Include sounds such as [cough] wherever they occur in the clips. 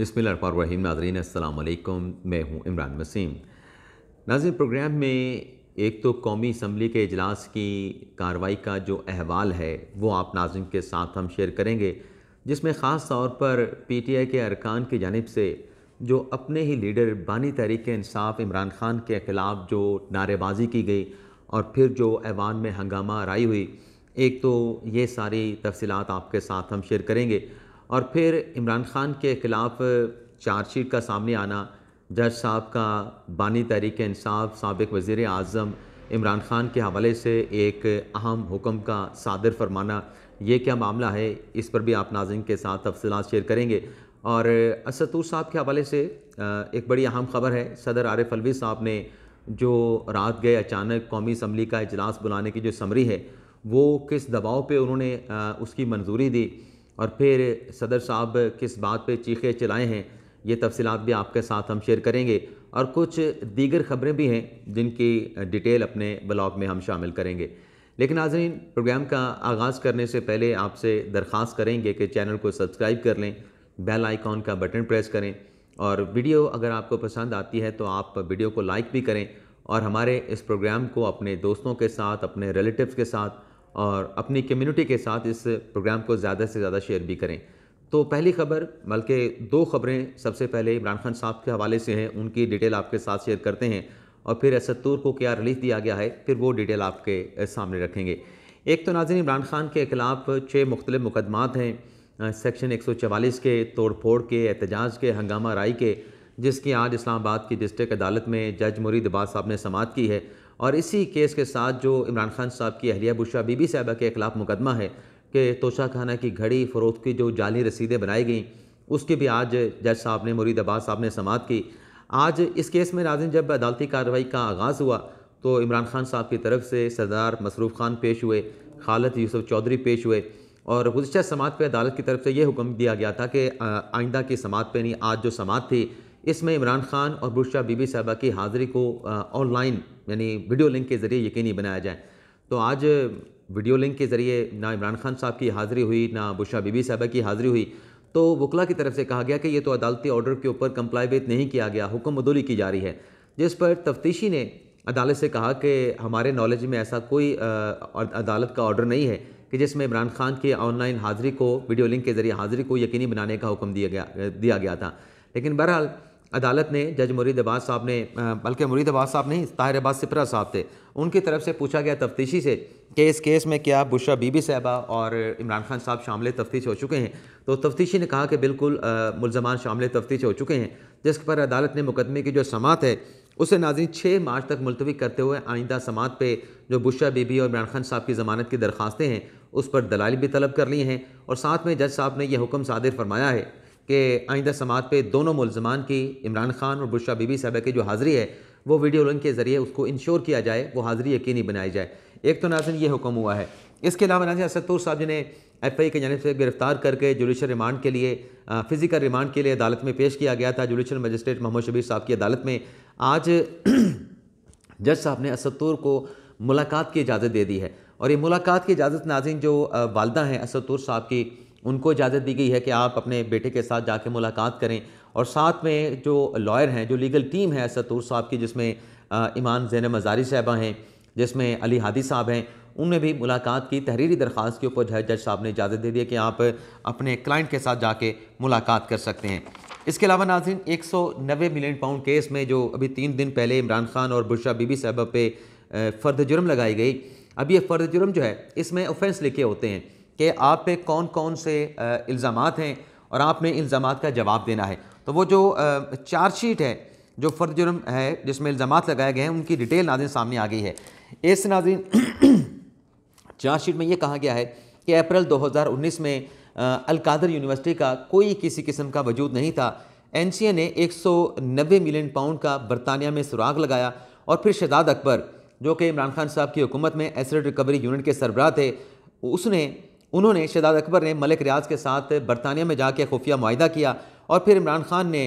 रहीम नाजरीन अल्लाम मैं हूँ इमरान वसीम नाजिर प्रोग्राम में एक तो कौमी इसम्बली के अजलास की कार्रवाई का जो अहवाल है वो आप नाजिम के साथ हम शेयर करेंगे जिसमें ख़ास तौर पर पी टी आई के अरकान की जानब से जो अपने ही लीडर बानी तहरीक इंसाफ इमरान ख़ान के ख़िलाफ़ जो नारेबाजी की गई और फिर जो ऐवान में हंगामा राई हुई एक तो ये सारी तफसलत आपके साथ हम शेयर करेंगे और फिर इमरान खान के ख़िलाफ़ चार्जशीट का सामने आना जज साहब का बानी तहरीक इंसाफ सबक वज़ी अजम इमरान ख़ान के हवाले से एक अहम हुक्म का सादर फरमाना ये क्या मामला है इस पर भी आप नाजिन के साथ तफसलत शेयर करेंगे और असतूर साहब के हवाले से एक बड़ी अहम खबर है सदर आरिफ अलवी साहब ने जो रात गए अचानक कौमी असम्बली का अजलास बुलाने की जो समरी है वो किस दबाव पे उन्होंने उसकी मंजूरी दी और फिर सदर साहब किस बात पे चीखे चलाए हैं ये तफसलत भी आपके साथ हम शेयर करेंगे और कुछ दीगर ख़बरें भी हैं जिनकी डिटेल अपने ब्लॉग में हम शामिल करेंगे लेकिन नाजरीन प्रोग्राम का आगाज़ करने से पहले आपसे दरख्वास्त करेंगे कि चैनल को सब्सक्राइब कर लें बेल आइकॉन का बटन प्रेस करें और वीडियो अगर आपको पसंद आती है तो आप वीडियो को लाइक भी करें और हमारे इस प्रोग्राम को अपने दोस्तों के साथ अपने रिलेटिव्स के साथ और अपनी कम्युनिटी के साथ इस प्रोग्राम को ज़्यादा से ज़्यादा शेयर भी करें तो पहली खबर बल्कि दो खबरें सबसे पहले इमरान खान साहब के हवाले से हैं उनकी डिटेल आपके साथ शेयर करते हैं और फिर असतूर को क्या रिलीफ दिया गया है फिर वो डिटेल आपके सामने रखेंगे एक तो नाजिन इमरान खान के खिलाफ छः मुख्तल मुकदमात हैं सेक्शन एक सौ चवालीस के तोड़ फोड़ के एहतजाज के हंगामा राय के जिसकी आज इस्लामाबाद की डिस्ट्रिक्ट अदालत में जज मुरीद अब्बास साहब ने समात की है और इसी केस के साथ जो इमरान खान साहब की अहलिया बुशा बीबी साहबा के खिलाफ मुकदमा है कि तोशा खाना की घड़ी फ़रोख की जो जाली रसीदें बनाई गई उसके भी आज जज साहब ने मुरीद अब्बास साहब ने समात की आज इस केस में नाजिन जब अदालती कार्रवाई का आगाज़ हुआ तो इमरान खान साहब की तरफ से सरदार मसरूफ़ खान पेश हुए खालत यूसुफ चौधरी पेश हुए और गुजशत समात पर अदालत की तरफ से ये हुक्म दिया गया था कि आइंदा की समात पर नहीं आज जो समात थी इसमें इमरान खान और बुरशा बीबी साहबा की हाज़िरी को ऑनलाइन यानी वीडियो लिंक के ज़रिए यकीनी बनाया जाए तो आज वीडियो लिंक के ज़रिए ना इमरान खान साहब की हाज़िरी हुई ना बुरशा बीबी साहबा की हाज़िरी हुई तो वकला की तरफ से कहा गया कि ये तो अदालती ऑर्डर के ऊपर कम्प्लाई विथ नहीं किया गया हुक्म मदोली की जा रही है जिस पर तफ्तीशी ने अदालत से कहा कि हमारे नॉलेज में ऐसा कोई अदालत का ऑर्डर नहीं है कि जिसमें इमरान खान की ऑनलाइन हाज़िरी को वीडियो लिंक के ज़रिए हाज़िरी को यकीनी बनाने का हुक्म दिया गया दिया गया था लेकिन बहरहाल अदालत ने जज मुरीद अब्बास साहब ने बल्कि मुरीद अब्बास साहब नहीं ताहिर अब्बास सिपरा साहब थे उनकी तरफ से पूछा गया तफ्तीशी से कि इस केस में क्या बुशरा बीबी साहबा और इमरान खान साहब शामिल तफ्तीश हो चुके हैं तो तफ्तीशी ने कहा कि बिल्कुल मुलजमान शामिल तफ्तीश हो चुके हैं जिस पर अदालत ने मुकदमे की जो समात है उसे नाजिन छः मार्च तक मुलतवी करते हुए आइंदा समात पर जो बुशरा बीबी और इमरान खान साहब की ज़मानत की दरख्वास्तें हैं उस पर दलाल भी तलब कर ली हैं और साथ में जज साहब ने यह हुक्म सादिर फरमाया है कि आइंदा समात पे दोनों मुलजमान की इमरान खान और बुशा बीबी साहबा की जो हाज़िरी है वो वीडियो लिंक के ज़रिए उसको इंश्योर किया जाए वो हाज़िरी यकीनी बनाई जाए एक तो नाजन ये हुक्म हुआ है इसके अलावा नाजन असदपुर साहब जिन्हें एफ आई की जानब से गिरफ़्तार करके जुडिशल रिमांड के लिए फ़िज़िकल रिमांड के लिए अदालत में पेश किया गया था जुडिशल मजिस्ट्रेट मोहम्मद शबीर साहब की अदालत में आज [clears throat] जज साहब ने असदपुर को मुलाकात की इजाज़त दे दी है और ये मुलाकात की इजाज़त नाजिन जो वालदा हैं असदपुर साहब की उनको इजाज़त दी गई है कि आप अपने बेटे के साथ जाके मुलाकात करें और साथ में जो लॉयर हैं जो लीगल टीम है सतूर साहब की जिसमें ईमान जैन मजारी साहबा हैं जिसमें अली हादी साहब हैं उनने भी मुलाकात की तहरीरी दरख्वास्त के ऊपर जज साहब ने इजाज़त दे दी कि आप अपने क्लाइंट के साथ जाके मुलाकात कर सकते हैं इसके अलावा नाजिन एक सौ नबे मिलियन पाउंड केस में जो अभी तीन दिन पहले इमरान खान और बुशा बीबी साहबा पे फ़र्द जुर्म लगाई गई अब ये फ़र्द जुर्म जो है इसमें ऑफेंस लिखे होते हैं कि आप पे कौन कौन से इल्ज़ाम हैं और आपने इल्ज़ाम का जवाब देना है तो वो जो चार्जशीट है जो फ़र्द जुर्म है जिसमें इल्ज़ाम लगाए गए हैं उनकी डिटेल नाजिन सामने आ गई है इस नाजिन [clears throat] चार्जशीट में ये कहा गया है कि अप्रैल 2019 में अलकादर यूनिवर्सिटी का कोई किसी किस्म का वजूद नहीं था एन ने 190 मिलियन पाउंड का बरतानिया में सुराग लगाया और फिर शहजाद अकबर जो कि इमरान खान साहब की हुकूमत में एसड रिकवरी यूनिट के सरबराह थे उसने उन्होंने शहजाद अकबर ने मलिक रियाज के साथ बरतानिया में जाके खुफिया माहिदा किया और फिर इमरान खान ने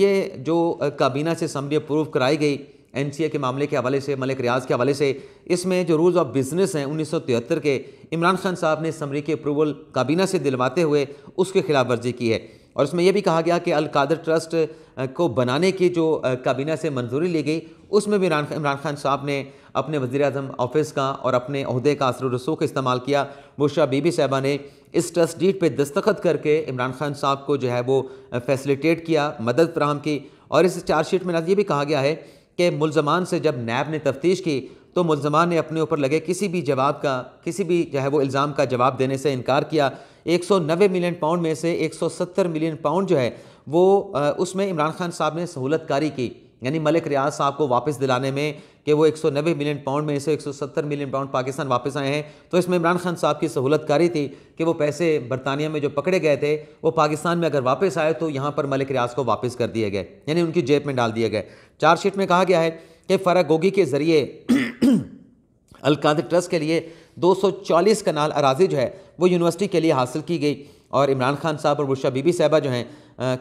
ये जो काबीना से समरी अप्रूव कराई गई एन सी ए के मामले के हवाले से मलिक रियाज के हवाले से इसमें जो रूल्स ऑफ बिज़नेस हैं उन्नीस सौ तिहत्तर के इमरान खान साहब ने समरी के अप्रूवल काबीना से दिलवाते हुए उसके खिलाफ वर्जी की है और उसमें यह भी कहा गया कि अलकादर ट्रस्ट को बनाने की जो काबीना से मंजूरी ली गई उसमें भी इमरान खान साहब ने अपने वज़ी अजम ऑफिस का और अपने अहदे का असर रसूख इस्तेमाल किया बुशा बीबी साहबा ने इस ट्रस्ट डीट पर दस्तखत करके इमरान खान साहब को जो है वो फैसिलिटेट किया मदद फराहम की और इस चार्जशीट में ये भी कहा गया है कि मुलजमान से जब नैब ने तफ्तीश की तो मुलजमान ने अपने ऊपर लगे किसी भी जवाब का किसी भी जो है वो इल्ज़ाम का जवाब देने से इनकार किया 190 मिलियन पाउंड में से 170 मिलियन पाउंड जो है वो उसमें इमरान खान साहब ने सहूलतकारी की यानी मलिक रियाज साहब को वापस दिलाने में कि वो 190 मिलियन पाउंड में से 170 मिलियन पाउंड पाकिस्तान वापस आए हैं तो इसमें इमरान खान साहब की सहूलतकारी थी कि वो पैसे बरतानिया में जो पकड़े गए थे वो पाकिस्तान में अगर वापस आए तो यहाँ पर मलिक रियाज को वापस कर दिए गए यानी उनकी जेब में डाल दिए गए चार्जशीट में कहा गया है कि फ़रा गोगी के ज़रिए अलकादिर ट्रस्ट के लिए 240 कनाल अराजी जो है वो यूनिवर्सिटी के लिए हासिल की गई और इमरान खान साहब और बुशा बीबी साहबा जो हैं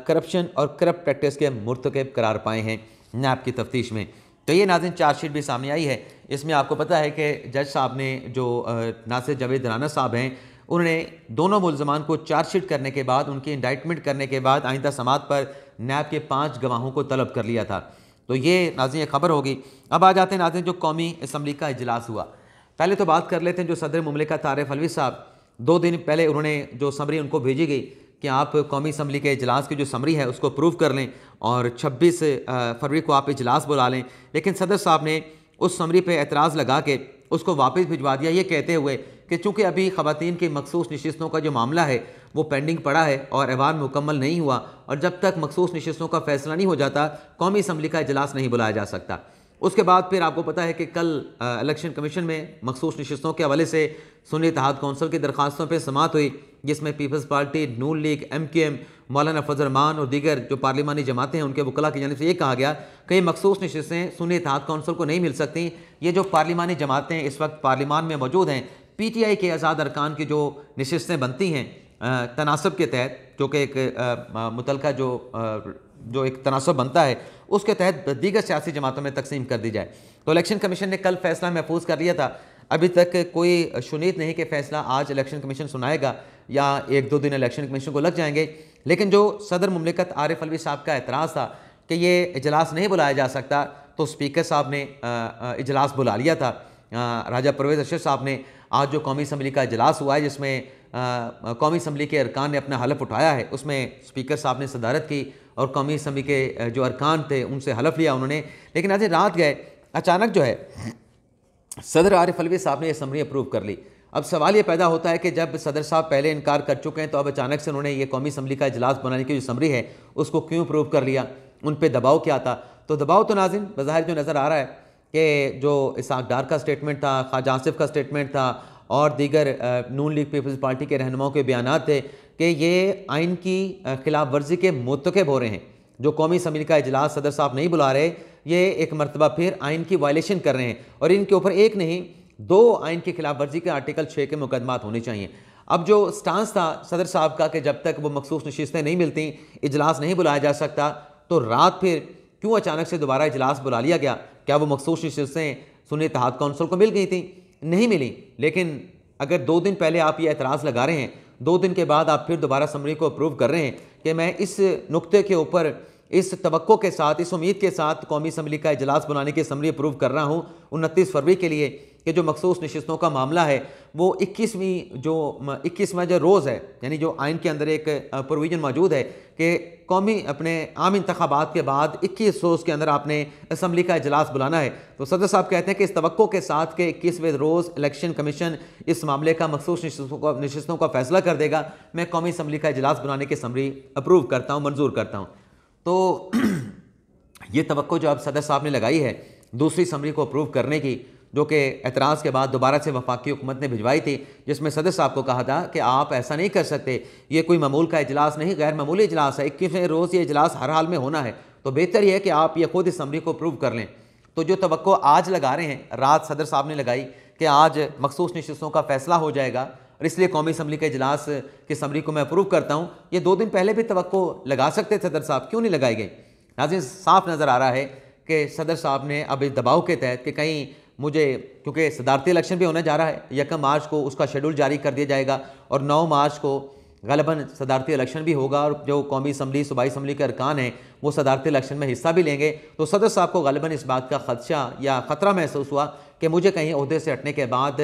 करप्शन और करप्ट प्रैक्टिस के मुरतकब करार पाए हैं नैब की तफ्तीश में तो ये नाजिन चार्जशीट भी सामने आई है इसमें आपको पता है कि जज साहब ने जो नासिर जावेद राना साहब हैं उन्होंने दोनों मुलजमान को चार्जशीट करने के बाद उनकी इंडाइटमेंट करने के बाद आइंदा समात पर नैब के पाँच गवाहों को तलब कर लिया था तो ये नाजी ये खबर होगी अब आ जाते हैं नाजी जो कौमी इसम्बली का अजलास हुआ पहले तो बात कर लेते हैं जो सदर ममलिका तारफ अलवी साहब दो दिन पहले उन्होंने जो समरी उनको भेजी गई कि आप कौमी इसम्बली के अजलास की जो समरी है उसको प्रूव कर लें और 26 फरवरी को आप इजलास बुला लें लेकिन सदर साहब ने उस समरी पर एतराज़ लगा के उसको वापस भिजवा दिया ये कहते हुए कि चूँकि अभी ख़वान की मखसूस नशस्तों का जो मामला है वो पेंडिंग पड़ा है और ऐवान मुकम्मल नहीं हुआ और जब तक मखसूस नशस्तों का फैसला नहीं हो जाता कौमी असम्बली का अजलास नहीं बुलाया जा सकता उसके बाद फिर आपको पता है कि कल इलेक्शन कमीशन में मखसूस नशस्तों के हवाले से सुनी इतिहाद कौंसिल की दरख्वास्तों पर समात हुई जिसमें पीपल्स पार्टी नून लीग एम के एम मौलाना फजरमान और दीगर जो पार्लिमानी जमातें हैं उनके वकला की जानब से ये कहा गया कि मखसूस नशस्तें सुनी इतिहाद कौंसिल को नहीं मिल सकती ये जो पार्लिमानी जमातें इस वक्त पार्लिमान में मौजूद हैं पी टी आई के आज़ाद अरकान की जो नशस्तें बनती हैं तनासब के तहत जो कि एक मुतल जो जो एक तनासब बनता है उसके तहत दीगर सियासी जमातों में तकसीम कर दी जाए तो इलेक्शन कमीशन ने कल फैसला महफूज कर लिया था अभी तक कोई शुनीत नहीं कि फैसला आज इलेक्शन कमीशन सुनाएगा या एक दो दिन इलेक्शन कमीशन को लग जाएंगे लेकिन जो सदर ममलिकत आरिफ अलवी साहब का एतराज़ था कि ये इजलास नहीं बुलाया जा सकता तो स्पीकर साहब ने इजलास बुला लिया था राजा परवेज अशर साहब ने आज जो कौमी असम्बली का इजलास हुआ है जिसमें कौमी असम्बली के अरकान ने अपना हलफ उठाया है उसमें स्पीकर साहब ने सदारत की और कौमी असम्बली के जो अरकान थे उनसे हलफ लिया उन्होंने लेकिन आज रात गए अचानक जो है सदर आरिफ अलवी साहब ने असम्बली अप्रूव कर ली अब सवाल ये पैदा होता है कि जब सदर साहब पहले इनकार कर चुके हैं तो अब अचानक से उन्होंने ये कौमी असम्बली का इजलास बनाने की जो समरी है उसको क्यों अप्रूव कर लिया उन पर दबाव क्या था तो दबाव तो नाजिन बाहर जो नज़र आ रहा है कि जो इसाक डार का स्टेटमेंट था ख्वाजा आसिफ का स्टेटमेंट था और दीगर नून लीग पीपल्स पार्टी के रहनुमाओं के बयान थे कि ये आइन की खिलाफ वर्जी के मुतकब हो रहे हैं जो कौमी असम्बली का अजलास सदर साहब नहीं बुला रहे ये एक मरतबा फिर आइन की वायलेशन कर रहे हैं और इनके ऊपर एक नहीं दो आइन की खिलाफ वर्जी के आर्टिकल छः के मुकदमा होने चाहिए अब जो स्टांस था सदर साहब का कि जब तक वो मखसूस नशस्तें नहीं मिलती इजलास नहीं बुलाया जा सकता तो रात फिर क्यों अचानक से दोबारा इजलास बुला लिया गया क्या वो मखसूस नशस्तें सुनी इतिहाद कौंसिल को मिल गई थी नहीं मिली लेकिन अगर दो दिन पहले आप ये एतराज़ लगा रहे हैं दो दिन के बाद आप फिर दोबारा समरी को अप्रूव कर रहे हैं कि मैं इस नुक्ते के ऊपर इस तवक़ो के साथ इस उम्मीद के साथ कौमी असम्बली का इजलास बुलाने की समरी अप्रूव कर रहा हूँ उनतीस फरवरी के लिए कि जो मखसूस नशस्तों का मामला है वो इक्कीसवीं जो इक्कीसवा जो रोज़ है यानी जो आइन के अंदर एक प्रोविज़न मौजूद है कि कौमी अपने आम इंतबात के बाद इक्कीस रोज़ के अंदर आपने इसम्बली का अजलास बुलाना है तो सदर साहब कहते हैं कि इस तो के साथ के इक्कीसवें रोज़ इलेक्शन कमीशन इस मामले का मखसूस नशस्तों का नशस्तों का फैसला कर देगा मैं कौमी इसम्बली का अजलास बुलाने की समरी अप्रूव करता हूँ मंजूर करता हूँ तो [clears throat] ये तो जो अब सदर साहब ने लगाई है दूसरी समरी को अप्रूव करने की जो कि एतराज़ के बाद दोबारा से वफाकी हुकूमत ने भिजवाई थी जिसमें सदर साहब को कहा था कि आप ऐसा नहीं कर सकते ये कोई ममूल का अजलास नहीं गैर मामूली अजलास है इक्कीसवें रोज़ ये इजलास हर हाल में होना है तो बेहतर यह है कि आप ये खुद इसम्बली को अप्रूव कर लें तो जो तो आज लगा रहे हैं रात सदर साहब ने लगाई कि आज मखसूस नशस्तों का फैसला हो जाएगा और इसलिए कौमी इसम्बली के अजलास की समरी को मैं अप्रूव करता हूँ ये दो दिन पहले भी तो लगा सकते थे सदर साहब क्यों नहीं लगाई गई नाजिन साफ नज़र आ रहा है कि सदर साहब ने अब इस दबाव के तहत कि कहीं मुझे क्योंकि सदारती इलेक्शन भी होने जा रहा है यकम मार्च को उसका शेड्यूल जारी कर दिया जाएगा और नौ मार्च को गलबन सदारती इलेक्शन भी होगा और जो कौमी असम्बली सूबाई असम्बली के अरकान हैं वो सदारती इलेक्शन में हिस्सा भी लेंगे तो सदर साहब को गलबन इस बात का खदशा या ख़तरा महसूस हुआ कि मुझे कहीं अहदे से हटने के बाद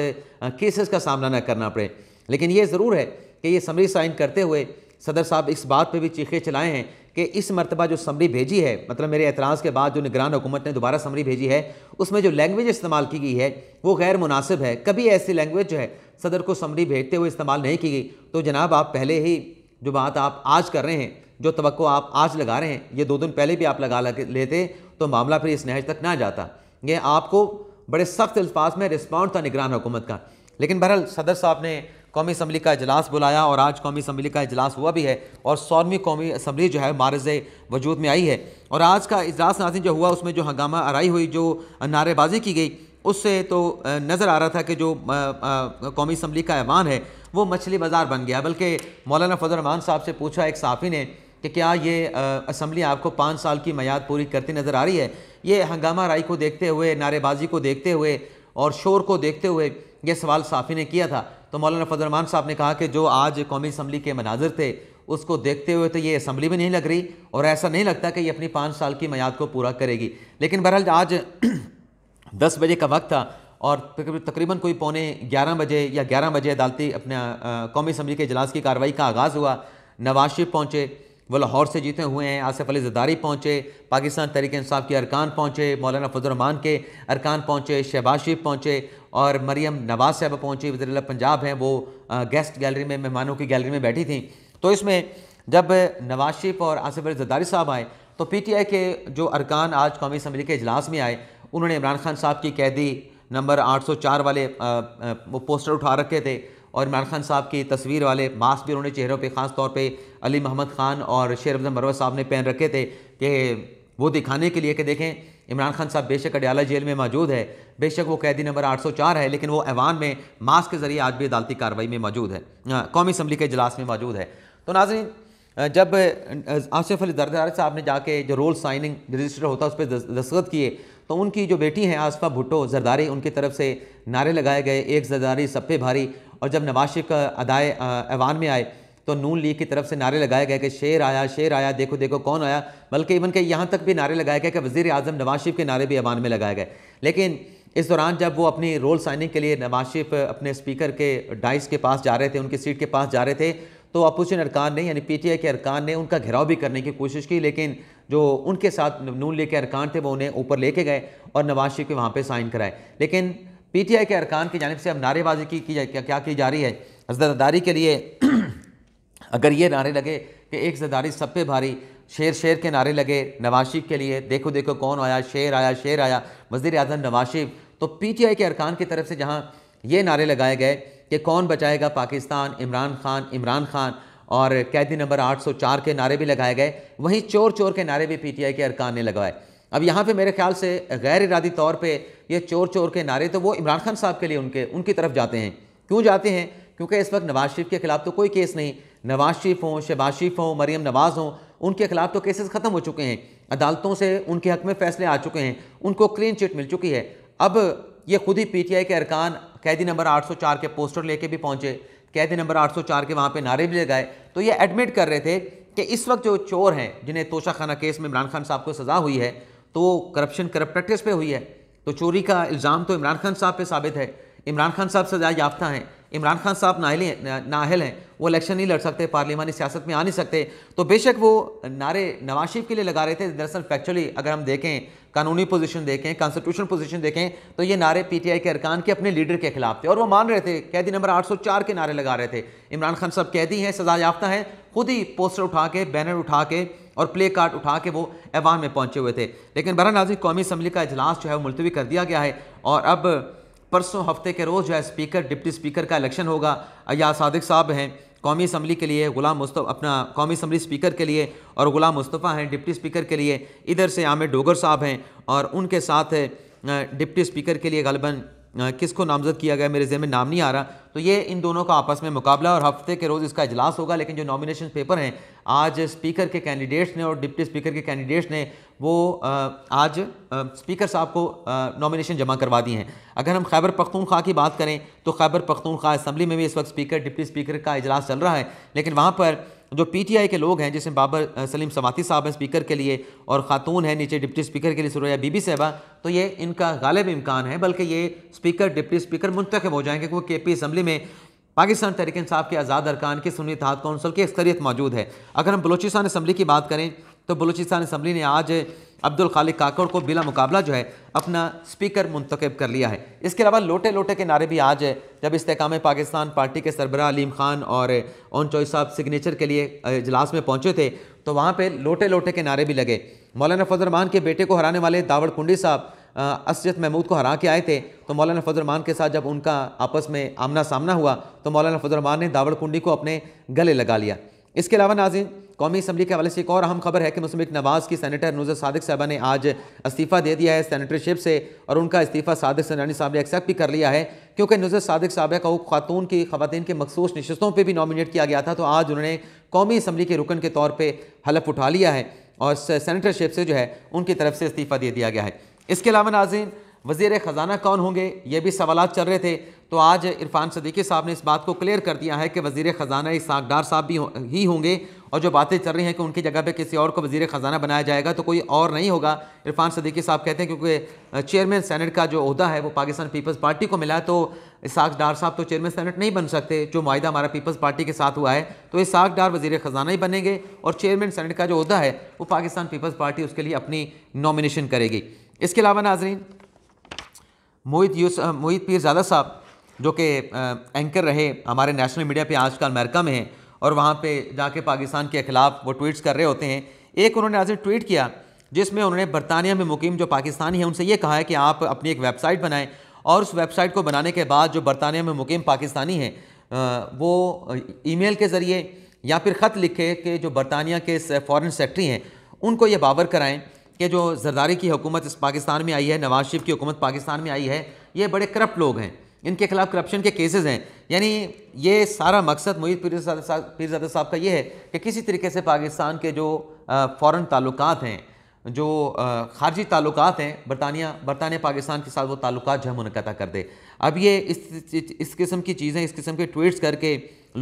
केसेस का सामना न करना पड़े लेकिन ये ज़रूर है कि ये समरी साइन करते हुए सदर साहब इस बात पर भी चीखे चलाए हैं कि इस मरतबा जो समरी भेजी है मतलब मेरे एतराज़ के बाद जो निगरान हुकूमत ने दोबारा समरी भेजी है उसमें जो लैंग्वेज इस्तेमाल की गई है वो गैर मुनासिब है कभी ऐसी लैंग्वेज जो है सदर को समरी भेजते हुए इस्तेमाल नहीं की गई तो जनाब आप पहले ही जो बात आप आज कर रहे हैं जो तो आप आज लगा रहे हैं ये दो दिन पहले भी आप लगा लेते तो मामला फिर इस नहज तक ना जाता ये आपको बड़े सख्त अल्फाज में रिस्पॉन्ड था निगरान हुकूमत का लेकिन बहरहाल सदर साहब ने कौमी असम्बली का अजलास बुलाया और आज कौमी असम्बली का अजलास हुआ भी है और सौरवीं कौमी असम्बली जो है मारज वजूद में आई है और आज का अजलास नाजिन जो हुआ उसमें जो हंगामा आरई हुई जो नारेबाजी की गई उससे तो नज़र आ रहा था कि जो कौमी असम्बली का ऐवान है वो मछली बाज़ार बन गया बल्कि मौलाना फजल रमान साहब से पूछा एक साफ़ी ने कि क्या ये असम्बली आपको पाँच साल की मैयाद पूरी करती नज़र आ रही है ये हंगामा राई को देखते हुए नारेबाजी को देखते हुए और शोर को देखते हुए ये सवाल साफ़ी ने किया था तो मौलाना फजलरमान साहब ने कहा कि जो आज कौमी इसम्बली के मनाजिर थे उसको देखते हुए तो ये इसम्बली भी नहीं लग रही और ऐसा नहीं लगता कि ये अपनी पाँच साल की मैयाद को पूरा करेगी लेकिन बहरहाल आज [clears throat] दस बजे का वक्त था और तकरीबन कोई पौने ग्यारह बजे या ग्यारह बजे अदालती अपना कौमी इसम्बली के अजलास की कार्रवाई का आगाज़ हुआ नवाज शरीफ पहुँचे वो लाहौर से जीते हुए हैं आसफ़ अली जदारी पहुँचे पाकिस्तान तहरीक के अरकान पहुँचे मौलाना फजलरमान के अरकान पहुँचे शहबाज शरीफ पहुँचे और मरियम नवाज साहब पहुँची वजर पंजाब हैं वो गेस्ट गैलरी में मेहमानों की गैलरी में बैठी थी तो इसमें जब नवाज शरीफ और आसिफ अली जदारी साहब आए तो पी टी आई के जो अरकान आज कौमी असम्बली के अजलास में आए उन्होंने इमरान खान साहब की कैदी नंबर 804 वाले वो पोस्टर उठा रखे थे और इमरान खान साहब की तस्वीर वाले मास्क भी उन्होंने चेहरों पे ख़ास तौर पे अली मोहम्मद ख़ान और शेर अफजम मरवा साहब ने पहन रखे थे कि वो दिखाने के लिए कि देखें इमरान खान साहब बेशक अडयाला जेल में मौजूद है बेशक वो कैदी नंबर 804 है लेकिन वो ऐवान में मास्क के ज़रिए आज भी अदालती कार्रवाई में मौजूद है कौमी असम्बली के अजलास में मौजूद है तो नाजरीन जब आसिफ अली दरदार साहब ने जाके जो रोल साइनिंग रजिस्टर होता है उस पर दस्तखत किए तो उनकी जो बेटी हैं आसफा भुट्टो जरदारी उनकी तरफ से नारे लगाए गए एक जरदारी सप्पे भारी और जब नवाशिक अदाए ऐवान में आए तो नून लीग की तरफ से नारे लगाए गए कि शेर आया शेर आया देखो देखो कौन आया बल्कि इवन के यहाँ तक भी नारे लगाए गए कि वज़ी अजम नवाज शरीफ के नारे भी अवान में लगाए गए लेकिन इस दौरान जब वो अपनी रोल साइनिंग के लिए नवाज शरीफ अपने स्पीकर के डाइस के पास जा रहे थे उनकी सीट के पास जा रहे थे तो अपोजिशन अरकान ने यानी पीटीआई के अरकान ने उनका घेराव भी करने की कोशिश की लेकिन जो उनके साथ नून लीग के अरकान थे वो उन्हें ऊपर लेके गए और नवाज शरीफ के वहाँ पर साइन कराए लेकिन पीटीआई के अरकान की जानब से अब नारेबाजी की, की क्या, की जा रही है अजदादारी के लिए अगर ये नारे लगे कि एक जदारी सब पे भारी शेर शेर के नारे लगे नवाज शरीफ के लिए देखो देखो कौन आया शेर आया शेर आया वजीर अजम नवाज शरीफ तो पी टी आई के अरकान की तरफ से जहाँ ये नारे लगाए गए कि कौन बचाएगा पाकिस्तान इमरान खान इमरान खान और कैदी नंबर 804 के नारे भी लगाए गए वहीं चोर चोर के नारे भी पी टी आई के अरकान ने लगाए अब यहाँ पे मेरे ख्याल से गैर इरादी तौर पे ये चोर चोर के नारे तो वो इमरान खान साहब के लिए उनके उनकी तरफ जाते हैं क्यों जाते हैं क्योंकि इस वक्त नवाज शरीफ के खिलाफ तो कोई केस नहीं नवाज शरीफ हों शहबाज शरीफ हों मरीम नवाज़ हों उनके खिलाफ तो केसेस ख़त्म हो चुके हैं अदालतों से उनके हक में फैसले आ चुके हैं उनको क्लीन चिट मिल चुकी है अब ये खुद ही पीटीआई के अरकान कैदी नंबर 804 के पोस्टर लेके भी पहुंचे कैदी नंबर 804 के वहाँ पे नारे भी लगाए तो ये एडमिट कर रहे थे कि इस वक्त जो चोर हैं जिन्हें तोशाखाना केस में इमरान खान साहब को सज़ा हुई है तो करप्शन करप्ट प्रैक्टिस पर हुई है तो चोरी का इल्ज़ाम तो इमरान खान साहब पर साबित है इमरान खान साहब सजा याफ्ता हैं इमरान खान साहब नाहले नाहल हैं वो इलेक्शन नहीं लड़ सकते पार्लियामानी सियासत में आ नहीं सकते तो बेशक वो नारे नवाज शरीफ के लिए लगा रहे थे दरअसल फैक्चुअली अगर हम देखें कानूनी पोजीशन देखें कॉन्स्टिट्यूशन पोजीशन देखें तो ये नारे पीटीआई के अरकान के अपने लीडर के खिलाफ थे और वो मान रहे थे कैदी नंबर आठ के नारे लगा रहे थे इमरान खान साहब कैदी हैं सजा याफ्ता हैं खुद ही पोस्टर उठा के बैनर उठा के और प्ले कार्ड उठा के वो ऐवान में पहुँचे हुए थे लेकिन बरह नाजी कौमी असम्बली का अजलास जो है वो मुलतवी कर दिया गया है और अब परसों हफ्ते के रोज़ जो है स्पीकर डिप्टी स्पीकर का इलेक्शन होगा या सादिक साहब हैं कौमी असम्बली के लिए गुलाम मुस्तफ़ा अपना कौमी असम्बली स्पीकर के लिए और गुलाम मुस्तफ़ा हैं डिप्टी स्पीकर के लिए इधर से आमिर डोगर साहब हैं और उनके साथ डिप्टी स्पीकर के लिए गलबन किसको नामजद किया गया मेरे जहन में नाम नहीं आ रहा तो ये इन दोनों का आपस में मुकाबला और हफ्ते के रोज़ इसका इजलास होगा लेकिन जो नॉमिनेशन पेपर हैं आज स्पीकर के कैंडिडेट्स ने और डिप्टी स्पीकर के कैंडिडेट्स ने वो आज स्पीकर साहब को नॉमिनेशन जमा करवा दी हैं अगर हम खैबर पख्तूनख्वा की बात करें तो खैबर पख्तूनख्वा असम्बली में भी इस वक्त स्पीकर डिप्टी स्पीकर का अजलास चल रहा है लेकिन वहाँ पर जो पीटीआई के लोग हैं जिसमें बाबर सलीम सवाती साहब हैं स्पीकर के लिए और ख़ातून है नीचे डिप्टी स्पीकर के लिए सुरैया बीबी साहबा तो ये इनका गालिब इम्कान है बल्कि ये स्पीकर डिप्टी स्पीकर मुंतखब हो जाएंगे क्योंकि के पी असम्बली में पाकिस्तान तहरीक साहब के आज़ाद अरकान की सुनी तहत कौंसल की अक्सरियत मौजूद है अगर हम बलूचिस्तान असम्बली की बात करें तो बलूचिस्तान असम्बली ने आज अब्दुल खालिक काकड़ को बिला मुकाबला जो है अपना स्पीकर मुंतखब कर लिया है इसके अलावा लोटे लोटे के नारे भी आज है जब इस्तेकाम पाकिस्तान पार्टी के सरबरा अलीम खान और ओन चौई साहब सिग्नेचर के लिए इजलास में पहुँचे थे तो वहाँ पर लोटे लोटे के नारे भी लगे मौलाना फजलरमान के बेटे को हराने वाले दावड़ कुंडी साहब असजत महमूद को हरा के आए थे तो मौलाना फजरमान के साथ जब उनका आपस में आमना सामना हुआ तो मौलाना फजरमान ने दावड़ कुंडी को अपने गले लगा लिया इसके अलावा नाजिन कौमी असम्बली के हवाले से एक और अहम खबर है कि मुस्लिम नवाज़ की सैनिटर नुजर सदक साहबा ने आज इस्तीफ़ा दे दिया है सैनिटरशिप से और उनका इस्तीफ़ा सदक सनानी साहब ने एक्सेप्ट भी कर लिया है क्योंकि नुजर सदक साहबा को खातून की खातन के मखसूस नशस्तों पर भी नॉमिनेट किया गया था तो आज उन्होंने कौमी असम्बली के रुकन के तौर पर हलफ उठा लिया है और सैनिटरशिप से जो है उनकी तरफ से इस्तीफ़ा दे दिया गया है इसके अलावा नाजिन वजीर ख़जाना कौन होंगे ये भी सवाल चल रहे थे तो आज इरफान सदीकी साहब ने इस बात को क्लियर कर दिया है कि वजीर ख़जाना इसकडार साहब भी ही होंगे और जो बातें चल रही हैं कि उनकी जगह पे किसी और को वजीर ख़जाना बनाया जाएगा तो कोई और नहीं होगा इरफान सदीकी साहब कहते हैं क्योंकि चेयरमैन सैनट का जो अहदा है वो पाकिस्तान पीपल्स पार्टी को मिला तो इसाक डार साहब तो चेयरमैन सैनट नहीं बन सकते जो माहा हमारा पीपल्स पार्टी के साथ हुआ है तो इसाक डार वजीर ख़जाना ही बनेंगे और चेयरमैन सैनट का जो अहदा है वो पाकिस्तान पीपल्स पार्टी उसके लिए अपनी नॉमिनेशन करेगी इसके अलावा नाजरीन मोहित यूस मोहित पीरजादा साहब जो कि एंकर रहे हमारे नेशनल मीडिया पे आजकल अमेरिका में हैं और वहाँ पे जाके पाकिस्तान के ख़िलाफ़ वो ट्वीट्स कर रहे होते हैं एक उन्होंने आज ट्वीट किया जिसमें उन्होंने बरतानिया में मुकीम जो पाकिस्तानी हैं उनसे ये कहा है कि आप अपनी एक वेबसाइट बनाएं और उस वेबसाइट को बनाने के बाद जो बरतानिया में मुकीम पाकिस्तानी हैं वो ई के ज़रिए या फिर ख़त लिखे कि जो बरतानिया के फ़ॉरन सेक्रेटरी हैं उनको ये बावर कराएँ कि जो जरदारी की हुकूमत इस पाकिस्तान में आई है नवाज शरीफ की हुकूमत पाकिस्तान में आई है ये बड़े करप्ट लोग हैं इनके खिलाफ करप्शन के केसेस हैं यानी ये सारा मकसद मोहित पीरजादा साहब का ये है कि किसी तरीके से पाकिस्तान के जो फॉरेन ताल्लुक हैं जो खारजी ताल्लुक हैं बरतानिया बरतानिया पाकिस्तान के साथ वो ताल्लुक जम अनकता कर दे अब ये इस इस किस्म की चीज़ें इस किस्म के ट्वीट्स करके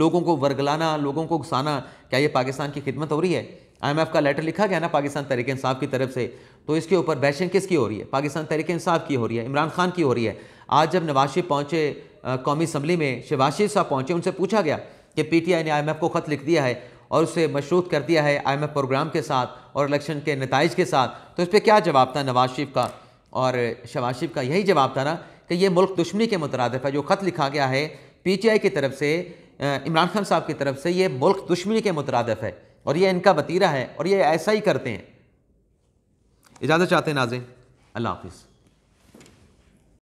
लोगों को वर्गलाना लोगों को घुसाना क्या ये पाकिस्तान की खिदमत हो रही है आईएमएफ का लेटर लिखा गया ना पाकिस्तान तहरीक इंसाफ की तरफ से तो इसके ऊपर बैशिंग किसकी हो रही है पाकिस्तान तहरीक इंसाफ की हो रही है इमरान खान की हो रही है आज जब नवाज शरीफ पहुँचे कौमी असम्बली में शहबाज साहब पहुँचे उनसे पूछा गया कि पी टी आई ने आई एम एफ को ख़त लिख दिया है और उसे मशरूत कर दिया है आई एम एफ प्रोग्राम के साथ और इलेक्शन के नतज के साथ तो इस पर क्या जवाब था नवाज शरीफ का और शवाज शरीफ का यही जवाब था ना कि ये मुल्क दुश्मनी के मुतरदफ है जो ख़त लिखा गया है पी टी आई की तरफ से इमरान खान साहब की तरफ से ये मुल्क दुश्मनी के मुतरदफ है और ये इनका वतीरा है और ये ऐसा ही करते हैं इजाज़त चाहते हैं नाजिन अल्लाह हाफिज़